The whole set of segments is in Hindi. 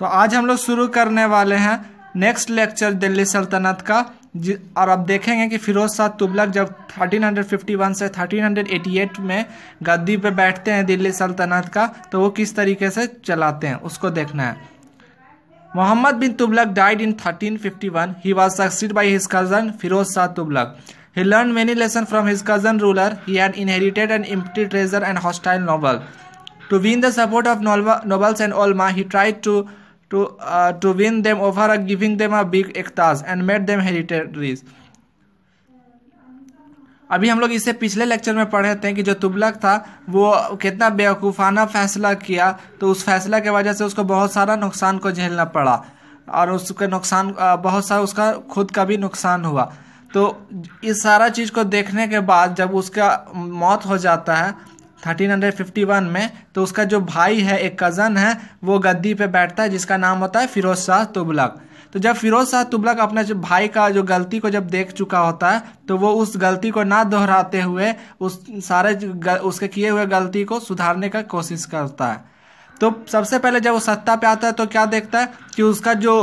तो आज हम लोग शुरू करने वाले हैं नेक्स्ट लेक्चर दिल्ली सल्तनत का और अब देखेंगे कि फिरोज शाह तुबलक जब 1351 से 1388 में गद्दी पे बैठते हैं दिल्ली सल्तनत का तो वो किस तरीके से चलाते हैं उसको देखना है Mohammad bin Tughlaq died in 1351 he was succeeded by his cousin Firoz Shah Tughlaq he learn many lesson from his cousin ruler he had inherited an empty treasure and hostile noble to win the support of nobles and ulema he tried to to, uh, to win them over giving them a big ektas and made them hereditaries अभी हम लोग इसे पिछले लेक्चर में पढ़े थे कि जो तुबलक था वो कितना बेवकूफ़ाना फैसला किया तो उस फैसला के वजह से उसको बहुत सारा नुकसान को झेलना पड़ा और उसके नुकसान बहुत सारा उसका खुद का भी नुकसान हुआ तो इस सारा चीज़ को देखने के बाद जब उसका मौत हो जाता है 1351 में तो उसका जो भाई है एक कज़न है वो गद्दी पे बैठता है जिसका नाम होता है फिरोज शाह तुबलक तो जब फिरोज शाह तुबलक अपने जो भाई का जो गलती को जब देख चुका होता है तो वो उस गलती को ना दोहराते हुए उस सारे गल, उसके किए हुए गलती को सुधारने का कोशिश करता है तो सबसे पहले जब वो सत्ता पे आता है तो क्या देखता है कि उसका जो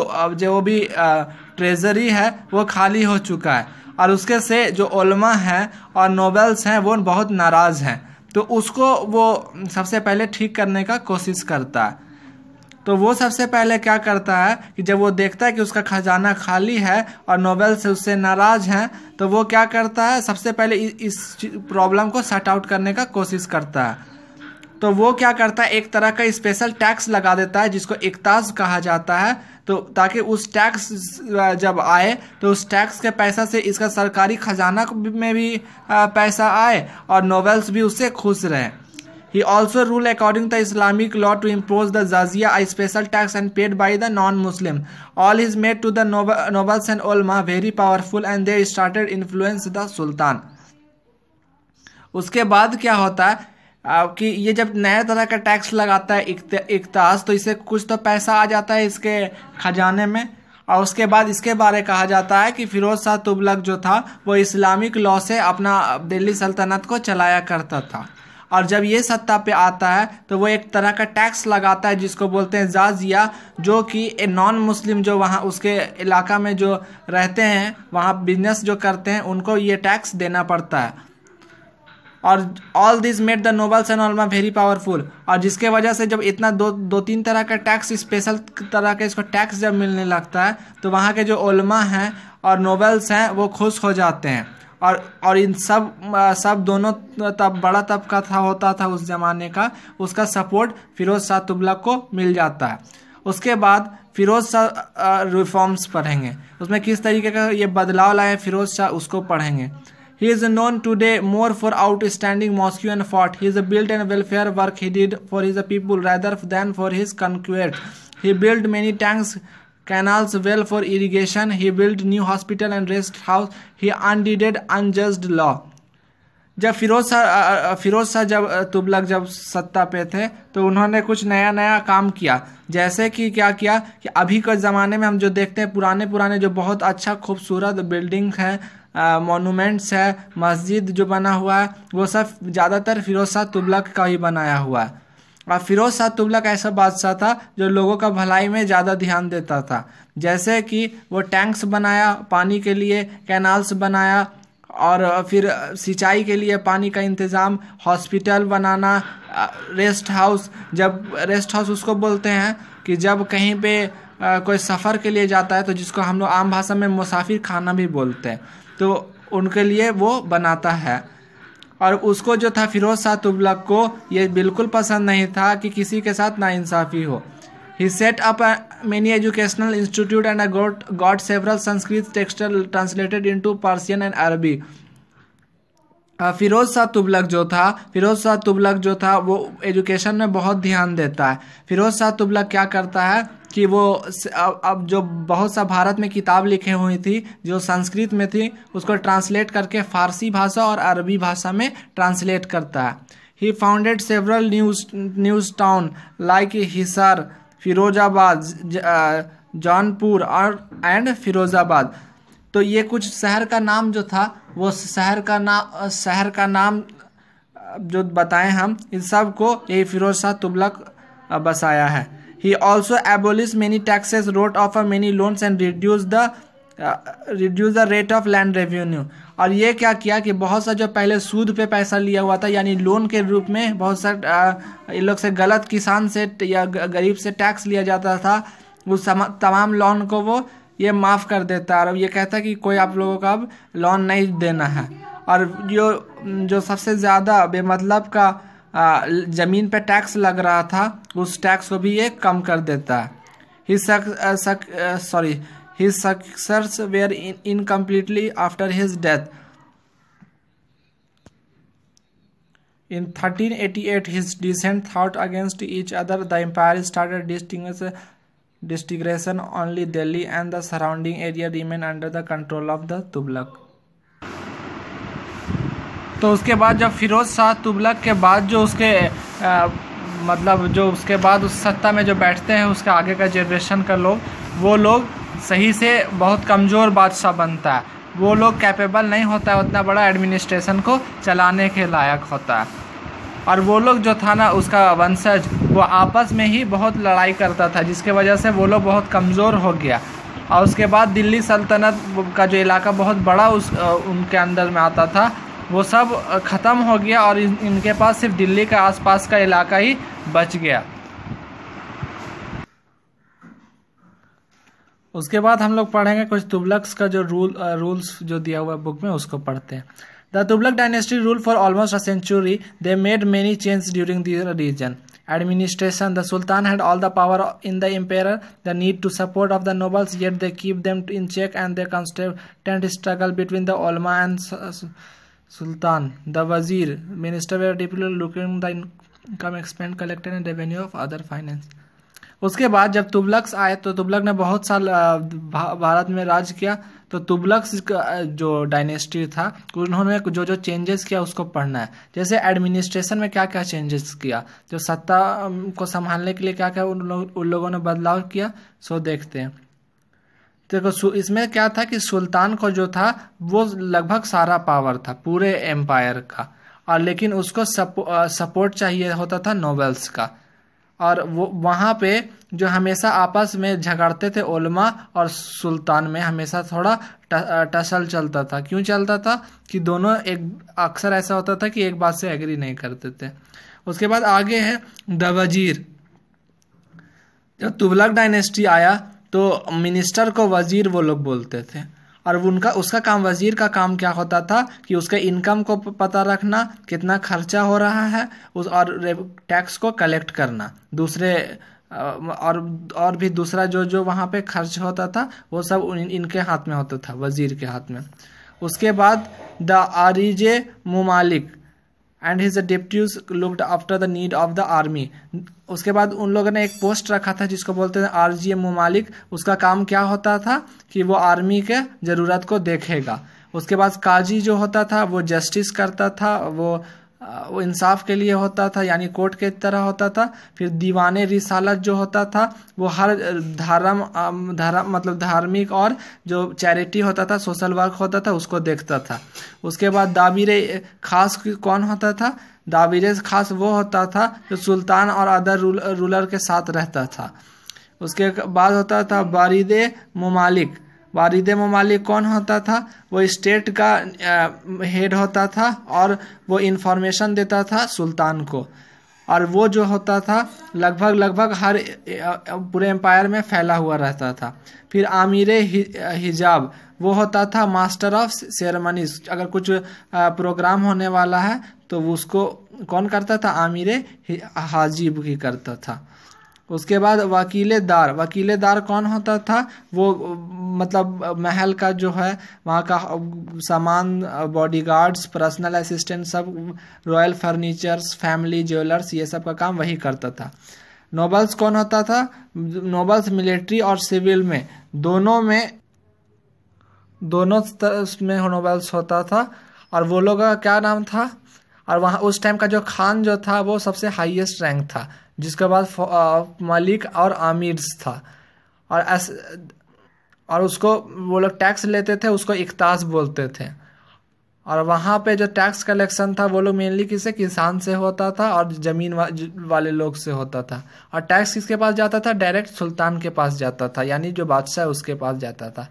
जो भी ट्रेजरी है वो खाली हो चुका है और उसके से जो ओलमा है और नोबल्स हैं वो बहुत नाराज़ हैं तो उसको वो सबसे पहले ठीक करने का कोशिश करता है तो वो सबसे पहले क्या करता है कि जब वो देखता है कि उसका खजाना खाली है और नोबेल से उससे नाराज़ हैं तो वो क्या करता है सबसे पहले इस प्रॉब्लम को सर्ट आउट करने का कोशिश करता है तो वो क्या करता है एक तरह का स्पेशल टैक्स लगा देता है जिसको इकताज कहा जाता है तो ताकि उस टैक्स जब आए तो उस टैक्स के पैसा से इसका सरकारी खजाना में भी पैसा आए और नोवेल्स भी उससे खुश रहे he also rule according the Islamic law to impose the jizya a special tax and paid by the non Muslim all is made to the nobles and मा very powerful and they started influence the sultan उसके बाद क्या होता है कि ये जब नए तरह का टैक्स लगाता है इकतास तो इसे कुछ तो पैसा आ जाता है इसके खजाने में और उसके बाद इसके बारे कहा जाता है कि फिरोज शाह तुबलक जो था वो इस्लामिक लॉ से अपना दिल्ली सल्तनत को चलाया करता था और जब ये सत्ता पे आता है तो वो एक तरह का टैक्स लगाता है जिसको बोलते हैं जाजिया जो कि नॉन मुस्लिम जो वहाँ उसके इलाका में जो रहते हैं वहाँ बिजनेस जो करते हैं उनको ये टैक्स देना पड़ता है और all this made the nobles and ulema very powerful और जिसके वजह से जब इतना दो दो तीन तरह का टैक्स स्पेशल तरह का इसको टैक्स जब मिलने लगता है तो वहाँ के जो ओलमा हैं और नोबल्स हैं वो खुश हो जाते हैं और और इन सब सब दोनों तब बड़ा तबका था होता था उस ज़माने का उसका सपोर्ट फिरोज शाह तुबला को मिल जाता है उसके बाद फिरोज शाह रिफॉर्म्स पढ़ेंगे उसमें किस तरीके का ये बदलाव लाए फिरोज शाह उसको पढ़ेंगे He is known today more for outstanding mosque and fort, he is a built and welfare work he did for his people rather than for his conquest. He built many tanks, canals, well for irrigation. He built new hospital and rest house. He undid unjust law. जब फिरोज शाह फिरोज शाह जब तुबलक जब सत्ता पे थे तो उन्होंने कुछ नया नया काम किया जैसे कि क्या किया कि अभी के ज़माने में हम जो देखते हैं पुराने पुराने जो बहुत अच्छा खूबसूरत बिल्डिंग हैं मोनूमेंट्स है मस्जिद जो बना हुआ है वो सब ज़्यादातर फिरोज शाह तुबलक का ही बनाया हुआ है और फिरोज शाह तुबलक ऐसा बादशाह था जो लोगों का भलाई में ज़्यादा ध्यान देता था जैसे कि वो टैंक्स बनाया पानी के लिए कैनाल्स बनाया और फिर सिंचाई के लिए पानी का इंतज़ाम हॉस्पिटल बनाना रेस्ट हाउस जब रेस्ट हाउस उसको बोलते हैं कि जब कहीं पे कोई सफ़र के लिए जाता है तो जिसको हम लोग आम भाषा में मुसाफिर खाना भी बोलते हैं तो उनके लिए वो बनाता है और उसको जो था फिरोज शाह तुबलक को ये बिल्कुल पसंद नहीं था कि किसी के साथ नाइंसाफ़ी हो he set up a, educational institute and and got, several Sanskrit Sanskrit translated into Persian and Arabi Firoz Shah तुबलक जो था फिरोज शाह तुबलक जो था वो एजुकेशन में बहुत ध्यान देता है फिरोज शाह तुबलक क्या करता है कि वो अब जो बहुत सा भारत में किताब लिखे हुई थी जो संस्कृत में थी उसको ट्रांसलेट करके फारसी भाषा और अरबी भाषा में ट्रांसलेट करता है he founded several news news town like Hisar Firozabad Jaunpur और एंड फिरोजाबाद तो ये कुछ शहर का नाम जो था वो शहर का नाम शहर का नाम जो बताएं हम इन सब को यही फिरोज शाह तुबलक बसाया है He also abolished many taxes, wrote off many loans and reduced the reduce the rate of land revenue और ये क्या किया कि बहुत सा जो पहले सूद पे पैसा लिया हुआ था यानी लोन के रूप में बहुत सा इन uh, लोग से गलत किसान से या गरीब से टैक्स लिया जाता था उस तमाम लोन को वो ये माफ़ कर देता और ये कहता कि कोई आप लोगों का अब लोन नहीं देना है और जो जो सबसे ज़्यादा बेमतलब का ज़मीन पर टैक्स लग रहा था उस टैक्स को भी ये कम कर देता है he sorry his successors were in incompletely after his death. In 1388, his dissent fought against each other. The empire started disintegration. Only Delhi and the surrounding area remained under the control of the Tughlaq. तो उसके बाद जब फ़िरोज़ शाह तुबलक के बाद जो उसके आ, मतलब जो उसके बाद उस सत्ता में जो बैठते हैं उसके आगे का जनरेशन का लोग वो लोग सही से बहुत कमज़ोर बादशाह बनता है वो लोग कैपेबल नहीं होता है उतना बड़ा एडमिनिस्ट्रेशन को चलाने के लायक होता है और वो लोग जो था ना उसका वंशज वो आपस में ही बहुत लड़ाई करता था जिसके वजह से वो लोग बहुत कमज़ोर हो गया और उसके बाद दिल्ली सल्तनत का जो इलाका बहुत बड़ा उस उनके अंदर में आता था वो सब ख़त्म हो गया और इन, इनके पास सिर्फ दिल्ली के आसपास का इलाका ही बच गया उसके बाद हम लोग पढ़ेंगे कुछ तुबलक्स का जो रूल रूल्स जो दिया हुआ है बुक में उसको पढ़ते हैं the Tughlaq dynasty rule for almost a century they made many change during the region administration the sultan had all the power in the empire the need to support of the nobles yet they keep them in check and they constant struggle between the ulama and sultan the wazir minister were deputy looking the income expend collector and revenue of other finance उसके बाद जब तुबलक्स आए तो तुबलक ने बहुत साल भारत में राज किया तो तुबलक्स जो डायनेस्टी था उन्होंने जो जो चेंजेस किया उसको पढ़ना है जैसे एडमिनिस्ट्रेशन में क्या क्या चेंजेस किया जो सत्ता को संभालने के लिए क्या क्या उन, उन लोगों ने बदलाव किया सो देखते हैं देखो इसमें क्या था कि सुल्तान को जो था वो लगभग सारा पावर था पूरे एम्पायर का और लेकिन उसको सपो, सपोर्ट चाहिए होता था नोबल्स का और वो वहाँ पे जो हमेशा आपस में झगड़ते थे ओलमा और सुल्तान में हमेशा थोड़ा टसल चलता था क्यों चलता था कि दोनों एक अक्सर ऐसा होता था कि एक बात से एग्री नहीं करते थे उसके बाद आगे है द वजीर जब तुबलक डायनेस्टी आया तो मिनिस्टर को वज़ीर वो लोग बोलते थे और उनका उसका काम वज़ीर का काम क्या होता था कि उसके इनकम को पता रखना कितना खर्चा हो रहा है उस और टैक्स को कलेक्ट करना दूसरे और और भी दूसरा जो जो वहाँ पे खर्च होता था वो सब उन, इनके हाथ में होता था वज़ीर के हाथ में उसके बाद the ariz mamalik and his deputies looked after the need of the army उसके बाद उन लोगों ने एक पोस्ट रखा था जिसको बोलते थे आर जी ममालिक उसका काम क्या होता था कि वो आर्मी के ज़रूरत को देखेगा उसके बाद काजी जो होता था वो जस्टिस करता था वो वो इंसाफ के लिए होता था यानी कोर्ट के तरह होता था फिर दीवान रिसालत जो होता था वो हर धर्म धर्म मतलब धार्मिक और जो चैरिटी होता था सोशल वर्क होता था उसको देखता था उसके बाद दाबिर खास कौन होता था दाबिर खास वो होता था जो सुल्तान और अदर रूलर के साथ रहता था उसके बाद होता था बारिद ममालिक वारिद ममालिक कौन होता था वो स्टेट का हेड होता था और वो इन्फॉर्मेशन देता था सुल्तान को और वो जो होता था लगभग लगभग हर पूरे एम्पायर में फैला हुआ रहता था फिर आमिर हिजाब वो होता था मास्टर ऑफ सेरेमनीज अगर कुछ प्रोग्राम होने वाला है तो उसको कौन करता था आमिर हाजीब ही करता था उसके बाद वकील दार वकील दार कौन होता था वो मतलब महल का जो है वहाँ का सामान बॉडीगार्ड्स पर्सनल असिस्टेंट सब रॉयल फर्नीचर्स फैमिली ज्वेलर्स ये सब का काम वही करता था नोबल्स कौन होता था नोबल्स मिलिट्री और सिविल में दोनों में दोनों तरफ में नोबल्स होता था और वो लोग का क्या नाम था और वहाँ उस टाइम का जो खान जो था वो सबसे हाईएस्ट रैंक था जिसके बाद मलिक और आमिर था और ऐस और उसको वो लोग टैक्स लेते थे उसको इकतास बोलते थे और वहाँ पे जो टैक्स कलेक्शन था वो लोग मेनली किसे किसान से होता था और ज़मीन वा, वाले लोग से होता था और टैक्स किसके पास जाता था डायरेक्ट सुल्तान के पास जाता था यानी जो बादशाह उसके पास जाता था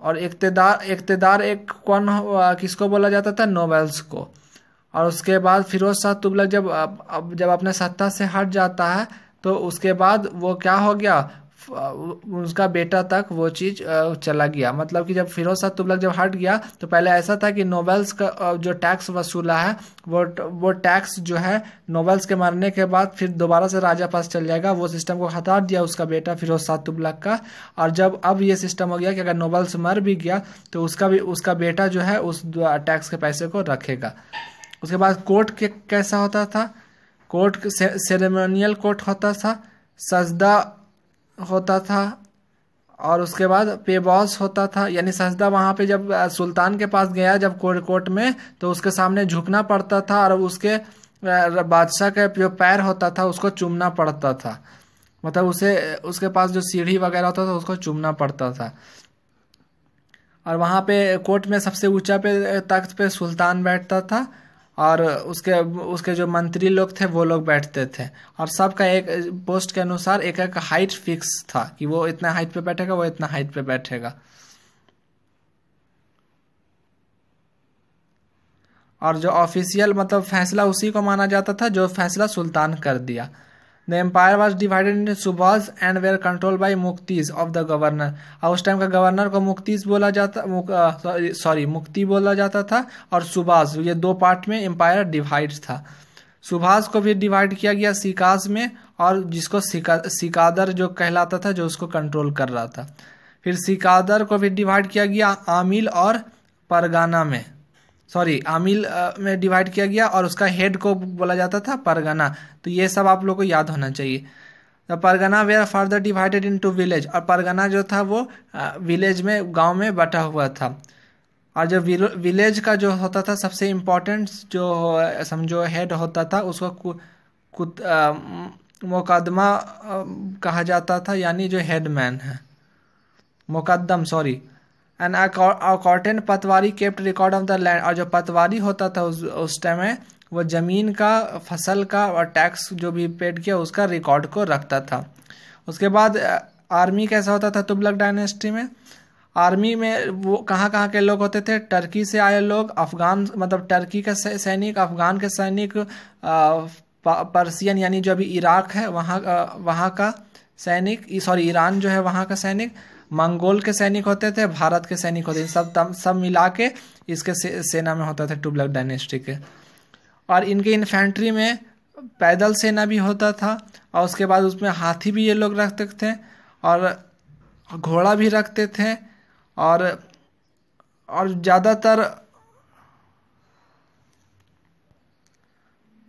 और इकतदार इकतदार एक कौन किसको बोला जाता था नोबेल्स को और उसके बाद फिरोज शाह तुगलक जब अब जब अपने सत्ता से हट जाता है तो उसके बाद वो क्या हो गया उसका बेटा तक वो चीज़ चला गया मतलब कि जब फिरोज शाह तुगलक जब हट गया तो पहले ऐसा था कि नोबेल्स का जो टैक्स वसूला है वो वो टैक्स जो है नोबेल्स के मरने के बाद फिर दोबारा से राजा पास चल जाएगा वो सिस्टम को हटा दिया उसका बेटा फिरोज शाह तुगलक का और जब अब ये सिस्टम हो गया कि अगर नोबेल्स मर भी गया तो उसका भी उसका बेटा जो है उस टैक्स के पैसे को रखेगा उसके बाद कोर्ट के कैसा होता था कोर्ट सेरेमोनियल कोर्ट होता था सजदा होता था और उसके बाद पेबॉस होता था यानी सजदा वहाँ पे जब सुल्तान के पास गया जब कोर्ट में तो उसके सामने झुकना पड़ता था और उसके बादशाह का जो पैर होता था उसको चूमना पड़ता था मतलब उसे उसके पास जो सीढ़ी वगैरह होता था उसको चूमना पड़ता था और वहाँ पे कोर्ट में सबसे ऊंचा पे तख्त पे सुल्तान बैठता था और उसके उसके जो मंत्री लोग थे वो लोग बैठते थे और सबका एक पोस्ट के अनुसार एक एक हाइट फिक्स था कि वो इतना हाइट पे बैठेगा वो इतना हाइट पे बैठेगा और जो ऑफिशियल मतलब फैसला उसी को माना जाता था जो फैसला सुल्तान कर दिया the empire was divided in subas and were control by muqtis of the governor और उस टाइम का गवर्नर को मुक्तीज बोला जाता सॉरी मुक्ति uh, बोला जाता था और सुबाज ये दो पार्ट में एम्पायर डिवाइड था सुभाष को भी डिवाइड किया गया सिकास में और जिसको सिका सिकादर जो कहलाता था जो उसको कंट्रोल कर रहा था फिर सिकादर को भी डिवाइड किया गया आमिल और परगाना में सॉरी आमिल में डिवाइड किया गया और उसका हेड को बोला जाता था परगना तो ये सब आप लोग को याद होना चाहिए द तो pargana they are further divided into village और परगना जो था वो विलेज में गांव में बटा हुआ था और जो विलेज का जो होता था सबसे इम्पोर्टेंट जो समझो हेड होता था उसको कु, आ, मुकदमा कहा जाता था यानी जो हेडमैन है muqaddam sorry and accountant patwari kept record of the land और जो पतवारी होता था उस टाइम में वो ज़मीन का फसल का और टैक्स जो भी पेड किया उसका रिकॉर्ड को रखता था उसके बाद आर्मी कैसा होता था तुबलक डायनेस्टी में आर्मी में वो कहाँ कहाँ के लोग होते थे टर्की से आए लोग अफ़गान मतलब टर्की के सैनिक अफ़गान के सैनिक पर्सियन यानी जो अभी इराक है वहाँ वहाँ का सैनिक सॉरी ईरान जो है वहाँ का सैनिक मंगोल के सैनिक होते थे भारत के सैनिक होते थे सब तम, सब मिला के इसके से, सेना में होता था टुबलक डायनेस्टी के और इनके इन्फेंट्री में पैदल सेना भी होता था और उसके बाद उसमें हाथी भी ये लोग रखते थे और घोड़ा भी रखते थे और और ज़्यादातर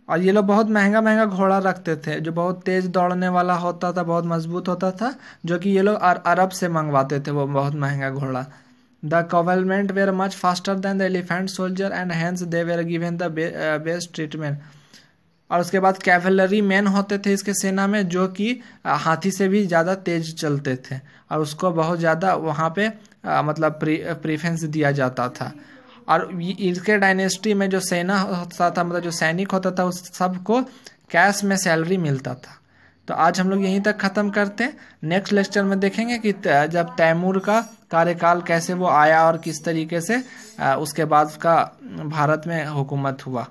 और ये लोग बहुत महंगा महंगा घोड़ा रखते थे जो बहुत तेज़ दौड़ने वाला होता था बहुत मजबूत होता था जो कि ये लोग अरब से मंगवाते थे वो बहुत महंगा घोड़ा the cavalrymen were much faster than the elephant soldier and hence they were given the best treatment और उसके बाद कैवलरी मैन होते थे इसके सेना में जो कि हाथी से भी ज़्यादा तेज चलते थे और उसको बहुत ज़्यादा वहाँ पे आ, मतलब प्री प्रीफेंस दिया जाता था और इसके डायनेस्टी में जो सेना होता था मतलब जो सैनिक होता था उस सबको कैश में सैलरी मिलता था तो आज हम लोग यहीं तक ख़त्म करते हैं नेक्स्ट लेक्चर में देखेंगे कि जब तैमूर का कार्यकाल कैसे वो आया और किस तरीके से उसके बाद का भारत में हुकूमत हुआ